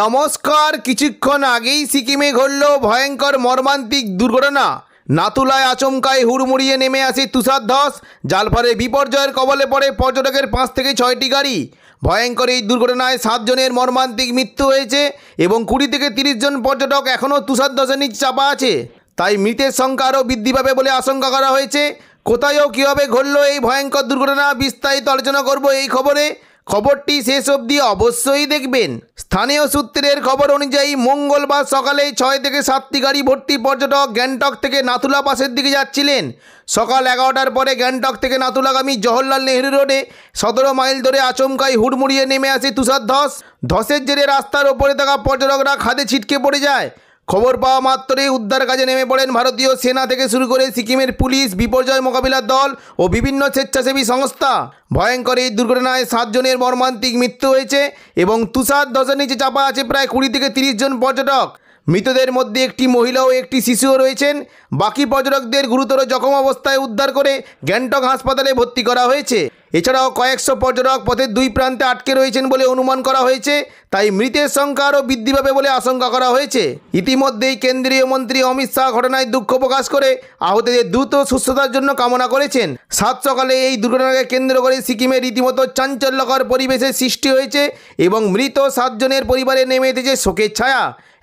নমস্কার কিছুক্ষণ আগেই সিকিমে ঘটল ভয়ঙ্কর মর্মান্তিক দুর্ঘটনা নাতুলায় আচমকায় হুড়মুড়িয়ে নেমে আসে তুষার ধস যার ফলে বিপর্যয়ের কবলে পড়ে পর্যটকের পাঁচ থেকে ছয়টি গাড়ি ভয়ঙ্কর এই দুর্ঘটনায় সাতজনের মর্মান্তিক মৃত্যু হয়েছে এবং কুড়ি থেকে তিরিশ জন পর্যটক এখনও তুষার ধসের নিচ চাপা আছে তাই মৃতের সংখ্যা আরও বৃদ্ধি পাবে বলে আশঙ্কা করা হয়েছে কোথায়ও কীভাবে ঘটল এই ভয়ঙ্কর দুর্ঘটনা বিস্তারিত আলোচনা করব এই খবরে খবরটি শেষ অবধি অবশ্যই দেখবেন স্থানীয় সূত্রের খবর অনুযায়ী মঙ্গলবার সকালে ছয় থেকে সাতটি গাড়ি ভর্তি পর্যটক গ্যাংটক থেকে নাথুলা পাশের দিকে যাচ্ছিলেন সকাল এগারোটার পরে গ্যাংটক থেকে নাথুলাগামী জওহরলাল নেহরু রোডে সতেরো মাইল ধরে আচমকায় হুড়মুড়িয়ে নেমে আসে তুষার ধস ধসের জেরে রাস্তার ওপরে থাকা পর্যটকরা খাদে ছিটকে পড়ে যায় খবর পাওয়া মাত্রই উদ্ধার কাজে নেমে পড়েন ভারতীয় সেনা থেকে শুরু করে সিকিমের পুলিশ বিপর্যয় মোকাবিলার দল ও বিভিন্ন স্বেচ্ছাসেবী সংস্থা ভয়ঙ্কর এই দুর্ঘটনায় সাতজনের মর্মান্তিক মৃত্যু হয়েছে এবং তুষার ধসের নিচে চাপা আছে প্রায় কুড়ি থেকে তিরিশ জন পর্যটক মৃতদের মধ্যে একটি মহিলা ও একটি শিশুও রয়েছেন বাকি পর্যটকদের গুরুতর জখম অবস্থায় উদ্ধার করে গ্যাংটক হাসপাতালে ভর্তি করা হয়েছে এছাড়াও কয়েকশো পর্যটক পথের দুই প্রান্তে আটকে রয়েছেন বলে অনুমান করা হয়েছে তাই মৃতের সংখ্যা আরও বৃদ্ধি পাবে বলে আশঙ্কা করা হয়েছে ইতিমধ্যেই কেন্দ্রীয় মন্ত্রী অমিত শাহ ঘটনায় দুঃখ প্রকাশ করে আহতদের দ্রুত সুস্থতার জন্য কামনা করেছেন সাত সকালে এই দুর্ঘটনাকে কেন্দ্র করে সিকিমের রীতিমতো চাঞ্চল্যকর পরিবেশের সৃষ্টি হয়েছে এবং মৃত সাতজনের পরিবারে নেমে এসেছে শোকের ছায়া